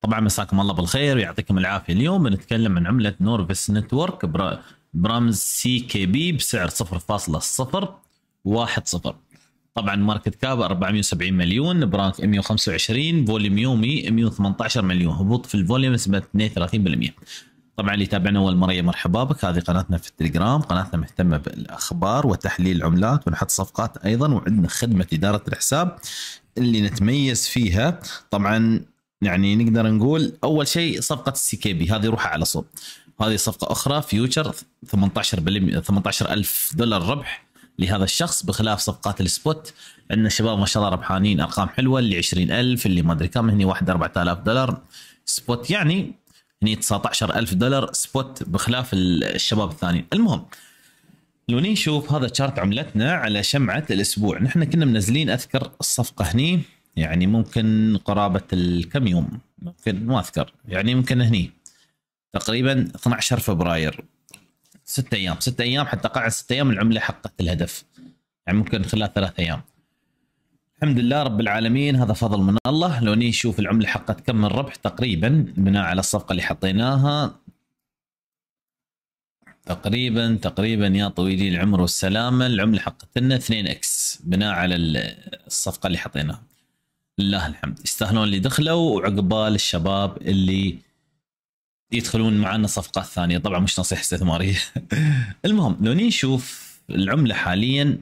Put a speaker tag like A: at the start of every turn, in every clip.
A: طبعا مساكم الله بالخير ويعطيكم العافيه اليوم بنتكلم عن عمله نورفس نتورك برمز سي كي بي بسعر 0.010 طبعا ماركت كاب 470 مليون برانك 125 فوليوم يومي 118 مليون هبوط في الفوليوم نسبه 32% طبعا اللي يتابعنا اول مره يا مرحبا بك هذه قناتنا في التليجرام قناتنا مهتمه بالاخبار وتحليل العملات ونحط صفقات ايضا وعندنا خدمه اداره الحساب اللي نتميز فيها طبعا يعني نقدر نقول اول شيء صفقه السي كي بي هذه روحها على صوب هذه صفقه اخرى فيوتشر 18 بلي... الف دولار ربح لهذا الشخص بخلاف صفقات السبوت عندنا شباب ما شاء الله ربحانين ارقام حلوه اللي 20000 اللي ما ادري كم هني واحد 4000 دولار سبوت يعني هني 19 الف دولار سبوت بخلاف الشباب الثانيين المهم لو نشوف هذا شارت عملتنا على شمعه الاسبوع نحن كنا منزلين اذكر الصفقه هني يعني ممكن قرابه الكم يوم ممكن ما اذكر يعني يمكن هني تقريبا 12 فبراير ست ايام ست ايام حتى قاعد ست ايام العمله حققت الهدف يعني ممكن خلال ثلاث ايام الحمد لله رب العالمين هذا فضل من الله لو ني شوف العمله حقت كم من ربح تقريبا بناء على الصفقه اللي حطيناها تقريبا تقريبا يا طويلي العمر والسلامه العمله حقت لنا 2 اكس بناء على الصفقه اللي حطيناها لله الحمد يستاهلون اللي دخلوا وعقبال الشباب اللي يدخلون معنا صفقات ثانيه طبعا مش نصيحه استثماريه المهم لو نشوف العمله حاليا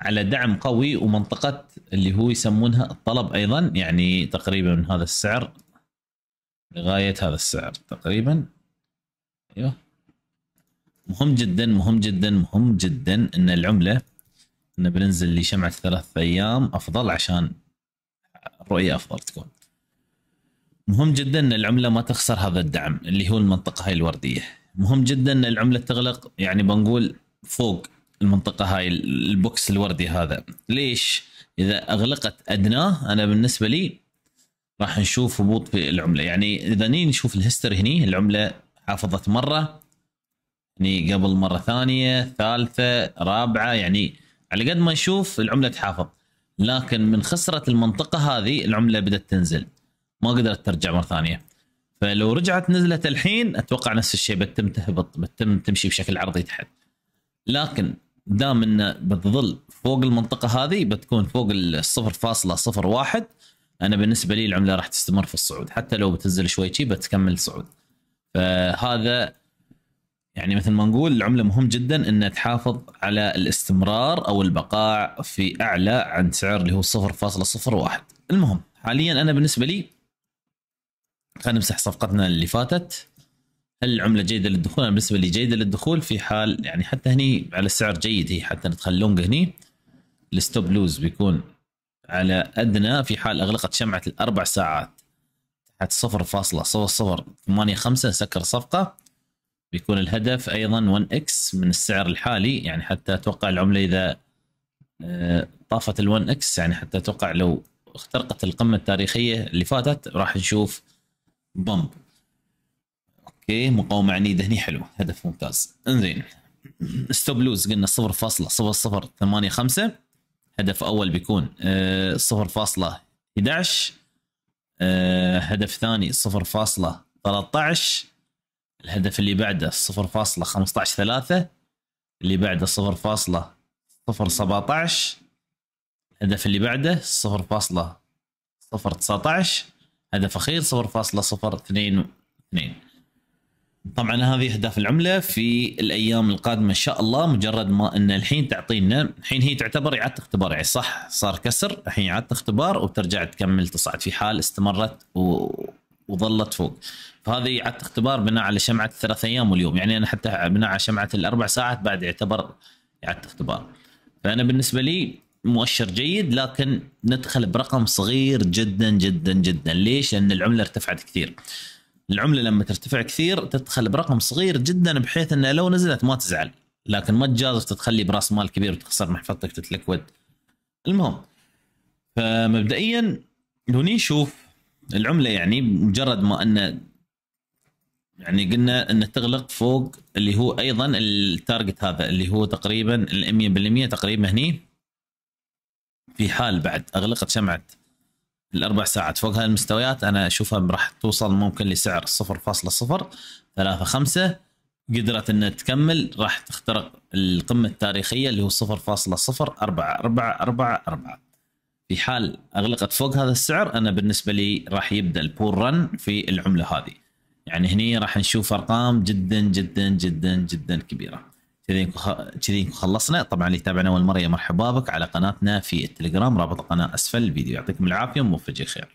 A: على دعم قوي ومنطقه اللي هو يسمونها الطلب ايضا يعني تقريبا من هذا السعر لغايه هذا السعر تقريبا ايوه مهم جدا مهم جدا مهم جدا ان العمله أن بننزل لشمعه ثلاثة ايام افضل عشان رؤيه افضل تكون مهم جدا ان العمله ما تخسر هذا الدعم اللي هو المنطقه هاي الورديه مهم جدا ان العمله تغلق يعني بنقول فوق المنطقه هاي البوكس الوردي هذا ليش اذا اغلقت ادناه انا بالنسبه لي راح نشوف هبوط في العمله يعني اذا نين نشوف الهستر هني العمله حافظت مره يعني قبل مره ثانيه ثالثه رابعه يعني على قد ما نشوف العمله تحافظ لكن من خسرت المنطقه هذه العمله بدات تنزل ما قدرت ترجع مره ثانيه فلو رجعت نزلت الحين اتوقع نفس الشيء بتم تهبط بتم تمشي بشكل عرضي تحت لكن دام انه بتظل فوق المنطقه هذه بتكون فوق ال 0.01 انا بالنسبه لي العمله راح تستمر في الصعود حتى لو بتنزل شوي شي بتكمل صعود فهذا يعني مثل ما نقول العمله مهم جدا انها تحافظ على الاستمرار او البقاء في اعلى عن سعر اللي هو 0.01 المهم حاليا انا بالنسبه لي خلينا نمسح صفقتنا اللي فاتت هل العمله جيده للدخول؟ انا بالنسبه لي جيده للدخول في حال يعني حتى هني على السعر جيد هي حتى ندخل لونج هني الستوب لوز بيكون على ادنى في حال اغلقت شمعه الاربع ساعات تحت 0.0085 0.085 نسكر صفقه بيكون الهدف ايضا 1 اكس من السعر الحالي يعني حتى اتوقع العمله اذا آه، طافت ال1 اكس يعني حتى اتوقع لو اخترقت القمه التاريخيه اللي فاتت راح نشوف بمب اوكي مقاومه عنيده هني حلو هدف ممتاز انزين ستوب لوز قلنا 0.0085 هدف اول بيكون 0.11 آه، آه، هدف ثاني 0.13 الهدف اللي بعده صفر فاصلة 0.15 ثلاثة اللي بعده صفر صفر فاصلة 0.017 الهدف اللي بعده صفر صفر فاصلة 0.019 هدف اخير صفر صفر فاصلة اثنين اثنين طبعا هذه اهداف العمله في الايام القادمه ان شاء الله مجرد ما ان الحين تعطينا الحين هي تعتبر اعاده اختبار يعني صح صار كسر الحين اعاده اختبار وترجع تكمل تصعد في حال استمرت و وظلت فوق فهذه اعاده اختبار بناء على شمعه الثلاث ايام واليوم يعني انا حتى بناء على شمعه الاربع ساعات بعد يعتبر اعاده اختبار فانا بالنسبه لي مؤشر جيد لكن ندخل برقم صغير جدا جدا جدا ليش؟ لان العمله ارتفعت كثير. العمله لما ترتفع كثير تدخل برقم صغير جدا بحيث انها لو نزلت ما تزعل لكن ما تجازف تتخلي براس مال كبير وتخسر محفظتك تتلكود. المهم فمبدئيا هني نشوف العمله يعني مجرد ما ان يعني قلنا ان تغلق فوق اللي هو ايضا التارجت هذا اللي هو تقريبا ال 100% تقريبا هني في حال بعد اغلقت شمعه الاربع ساعات فوق هذه المستويات انا اشوفها راح توصل ممكن لسعر 0.035 قدرت انها تكمل راح تخترق القمه التاريخيه اللي هو 0.044444 في حال اغلقت فوق هذا السعر انا بالنسبه لي راح يبدا البور رن في العمله هذه يعني هني راح نشوف ارقام جدا جدا جدا جدا كبيره كذي كذي خلصنا طبعا اللي تابعنا اول مره مرحبا بك على قناتنا في التليجرام رابط القناه اسفل الفيديو يعطيكم العافيه وموفق خير